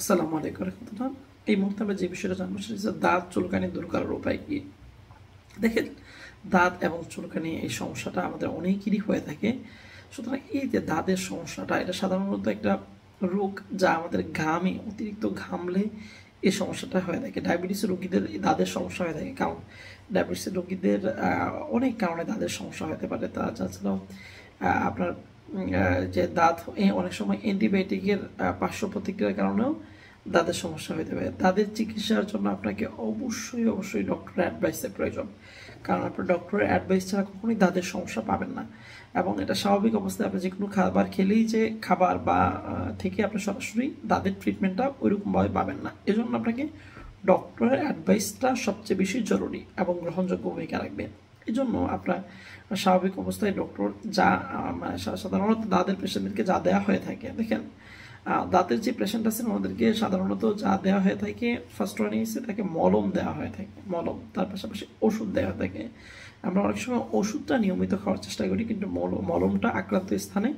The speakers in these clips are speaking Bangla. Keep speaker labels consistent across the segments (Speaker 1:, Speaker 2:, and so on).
Speaker 1: আসসালামু আলাইকুম রহমতুল্লাহ এই মুহূর্তে আমরা যে বিষয়টা জানবো সেটা হচ্ছে দাঁত চুলকানি দূর করার উপায় কী দেখেন দাঁত এবং চুলকানি এই সমস্যাটা আমাদের অনেকেরই হয়ে থাকে সুতরাং এই যে দাঁতের সমস্যাটা এটা সাধারণত একটা রোগ যা আমাদের ঘামে অতিরিক্ত ঘামলে এই সমস্যাটা হয়ে থাকে ডায়াবেটিসের রোগীদের দাঁতের সমস্যা হয়ে থাকে কারণ ডায়াবেটিসের রোগীদের অনেক কারণে দাঁতের সমস্যা হতে পারে তাছাড়াও আপনার যে দাঁত অনেক সময় অ্যান্টিবায়োটিকের পার্শ্ব প্রতিক্রিয়ার কারণেও দাঁতের সমস্যা হয়ে যাবে দাঁতের চিকিৎসার জন্য আপনাকে অবশ্যই অবশ্যই ডক্টরের অ্যাডভাইসের প্রয়োজন কারণ আপনার ডক্টরের অ্যাডভাইস ছাড়া কখনোই দাঁতের সমস্যা পাবেন না এবং এটা স্বাভাবিক অবস্থায় আপনি যে কোনো খাবার খেলেই যে খাবার বা থেকে আপনি সরাসরি দাঁতের ট্রিটমেন্টটা ওইরকমভাবে পাবেন না এজন্য আপনাকে ডক্টরের অ্যাডভাইসটা সবচেয়ে বেশি জরুরি এবং গ্রহণযোগ্য ভূমিকা রাখবেন এই জন্য আপনার স্বাভাবিক অবস্থায় ডক্টর যা মানে সাধারণত দাঁতের পেশেন্টদেরকে যা দেওয়া হয়ে থাকে দেখেন দাঁতের যে পেশেন্ট আছেন ওনাদেরকে সাধারণত যা দেওয়া হয়ে থাকে ফার্স্ট ওয়ান তাকে মলম দেওয়া হয়ে থাকে মলম তার পাশাপাশি ওষুধ দেওয়া থাকে আমরা অনেক সময় ওষুধটা নিয়মিত খাওয়ার চেষ্টা করি কিন্তু মলমটা আক্রান্ত স্থানে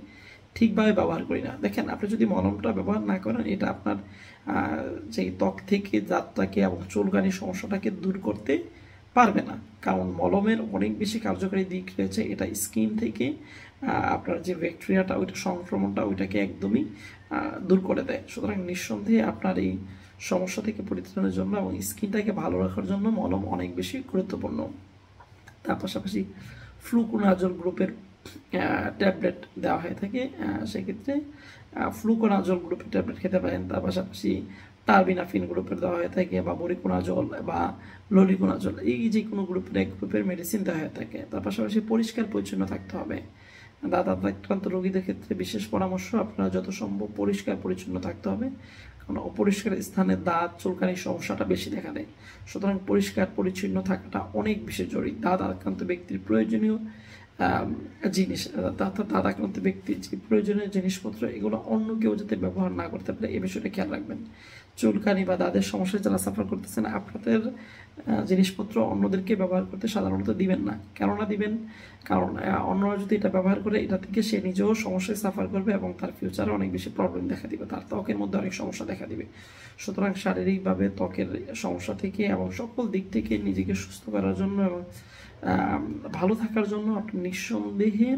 Speaker 1: ঠিকভাবে ব্যবহার করি না দেখেন আপনি যদি মলমটা ব্যবহার না করেন এটা আপনার যে ত্বক থেকে দাঁতটাকে এবং চুলকানির সমস্যাটাকে দূর করতে পারবে না কারণ মলমের অনেক বেশি কার্যকারী দিক রয়েছে এটা স্কিন থেকে আপনার যে ব্যাকটেরিয়াটা ওইটা সংক্রমণটা ওইটাকে একদমই দূর করে দেয় সুতরাং নিঃসন্দেহে আপনার এই সমস্যা থেকে পরিত্রাণের জন্য এবং স্কিনটাকে ভালো রাখার জন্য মলম অনেক বেশি গুরুত্বপূর্ণ তার পাশাপাশি ফ্লুকোনাজল গ্রুপের ট্যাবলেট দেওয়া হয়ে থাকে সেক্ষেত্রে ফ্লুকোনাজল গ্রুপের ট্যাবলেট খেতে পারেন তার পাশাপাশি টার্বিনাফিন গ্রুপের দেওয়া হয়ে থাকে বা জল বা জল এই যে কোনো গ্রুপের এক গ্রুপের মেডিসিন দেওয়া হয়ে থাকে তার পাশাপাশি পরিষ্কার পরিচ্ছন্ন থাকতে হবে দাদা আক্রান্ত রোগীদের ক্ষেত্রে বিশেষ পরামর্শ আপনারা যত সম্ভব পরিষ্কার পরিচ্ছন্ন থাকতে হবে কারণ অপরিষ্কার স্থানে দাঁত চুলকানির সমস্যাটা বেশি দেখা দেয় সুতরাং পরিষ্কার পরিচ্ছন্ন থাকাটা অনেক বেশি জরুরি দাঁত আক্রান্ত ব্যক্তির প্রয়োজনীয় জিনিস দাদা কিন্তু ব্যক্তি যে প্রয়োজনীয় জিনিসপত্র এগুলো অন্য কেউ যাতে ব্যবহার না করতে পারে এ বিষয়টা খেয়াল রাখবেন চুলকানি বা দাদের সমস্যায় যারা সাফার করতেছেন আপনাদের জিনিসপত্র অন্যদেরকে ব্যবহার করতে সাধারণত দিবেন না কেননা দিবেন কারণ অন্যরা যদি এটা ব্যবহার করে এটা থেকে সে নিজেও সমস্যায় সাফার করবে এবং তার ফিউচারে অনেক বেশি প্রবলেম দেখা দিবে তার ত্বকের মধ্যে অনেক সমস্যা দেখা দিবে সুতরাং শারীরিকভাবে ত্বকের সমস্যা থেকে এবং সকল দিক থেকে নিজেকে সুস্থ করার জন্য এবং ভালো থাকার জন্য আপনি নিঃসন্দেহে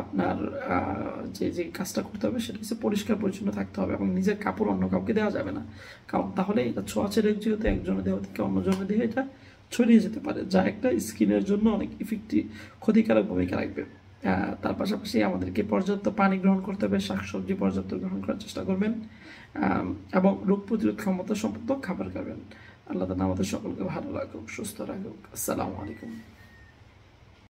Speaker 1: আপনার যে যে কাজটা করতে হবে সেটা হচ্ছে পরিষ্কার পরিচ্ছন্ন থাকতে হবে এবং নিজের কাপড় অন্য কাউকে দেওয়া যাবে না কারণ তাহলে এটা ছোঁয়াচে রোগ যেহেতু একজনের দেহ থেকে অন্যজনের দেহে এটা ছড়িয়ে যেতে পারে যা একটা স্কিনের জন্য অনেক ইফেক্টিভ ক্ষতিকারক ভূমিকা রাখবে তার পাশাপাশি আমাদেরকে পর্যাপ্ত পানি গ্রহণ করতে হবে শাকসবজি পর্যাপ্ত গ্রহণ করার চেষ্টা করবেন এবং রোগ প্রতিরোধ ক্ষমতা সম্পর্ক খাবার খাবেন আল্লাহ তালা আমাদের সকলকে ভালো রাখুক সুস্থ রাখুক আসসালামু আলাইকুম